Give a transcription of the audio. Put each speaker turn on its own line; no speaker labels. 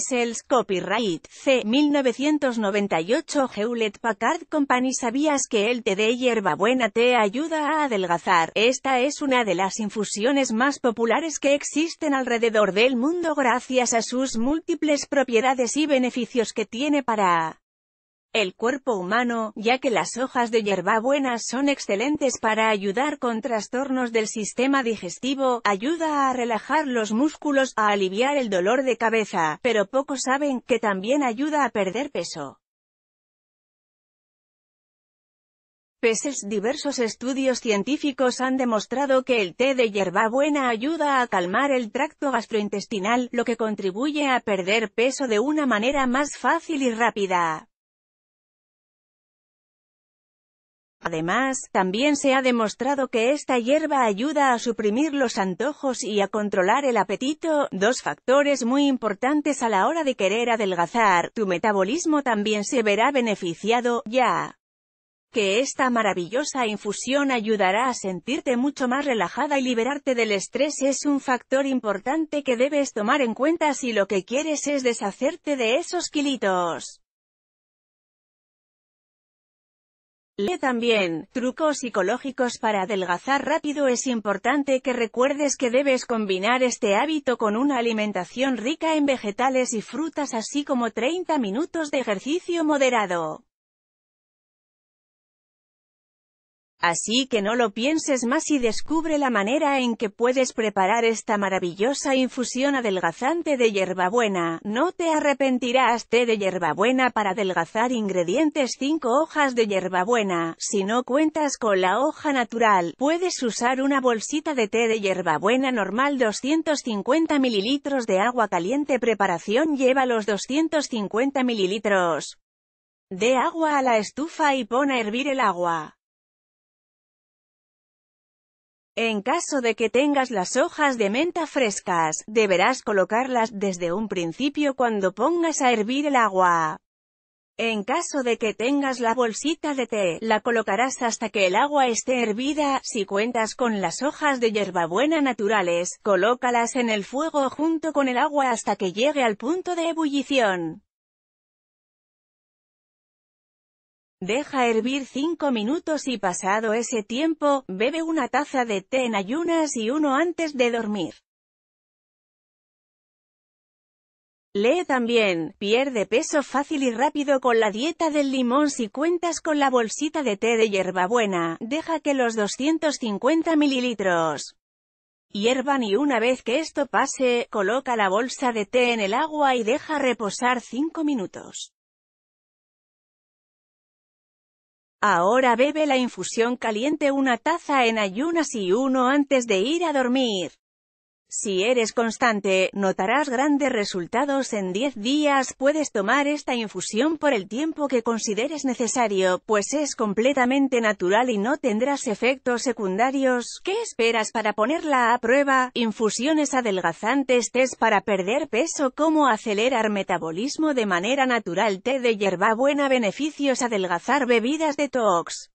Sales Copyright C. 1998 Hewlett Packard Company ¿Sabías que el té de hierbabuena te ayuda a adelgazar? Esta es una de las infusiones más populares que existen alrededor del mundo gracias a sus múltiples propiedades y beneficios que tiene para el cuerpo humano, ya que las hojas de hierbabuena son excelentes para ayudar con trastornos del sistema digestivo, ayuda a relajar los músculos, a aliviar el dolor de cabeza, pero pocos saben que también ayuda a perder peso. Peses diversos estudios científicos han demostrado que el té de hierbabuena ayuda a calmar el tracto gastrointestinal, lo que contribuye a perder peso de una manera más fácil y rápida. Además, también se ha demostrado que esta hierba ayuda a suprimir los antojos y a controlar el apetito, dos factores muy importantes a la hora de querer adelgazar, tu metabolismo también se verá beneficiado, ya que esta maravillosa infusión ayudará a sentirte mucho más relajada y liberarte del estrés es un factor importante que debes tomar en cuenta si lo que quieres es deshacerte de esos kilitos. Lee también, trucos psicológicos para adelgazar rápido es importante que recuerdes que debes combinar este hábito con una alimentación rica en vegetales y frutas así como 30 minutos de ejercicio moderado. Así que no lo pienses más y descubre la manera en que puedes preparar esta maravillosa infusión adelgazante de hierbabuena. No te arrepentirás. Té de hierbabuena para adelgazar ingredientes 5 hojas de hierbabuena. Si no cuentas con la hoja natural, puedes usar una bolsita de té de hierbabuena normal 250 ml de agua caliente. Preparación lleva los 250 ml de agua a la estufa y pon a hervir el agua. En caso de que tengas las hojas de menta frescas, deberás colocarlas desde un principio cuando pongas a hervir el agua. En caso de que tengas la bolsita de té, la colocarás hasta que el agua esté hervida. Si cuentas con las hojas de hierbabuena naturales, colócalas en el fuego junto con el agua hasta que llegue al punto de ebullición. Deja hervir 5 minutos y pasado ese tiempo, bebe una taza de té en ayunas y uno antes de dormir. Lee también, pierde peso fácil y rápido con la dieta del limón si cuentas con la bolsita de té de hierbabuena, deja que los 250 mililitros hiervan y una vez que esto pase, coloca la bolsa de té en el agua y deja reposar 5 minutos. Ahora bebe la infusión caliente una taza en ayunas y uno antes de ir a dormir. Si eres constante, notarás grandes resultados en 10 días. Puedes tomar esta infusión por el tiempo que consideres necesario, pues es completamente natural y no tendrás efectos secundarios. ¿Qué esperas para ponerla a prueba? Infusiones adelgazantes, test para perder peso, cómo acelerar metabolismo de manera natural, té de buena beneficios adelgazar, bebidas de detox.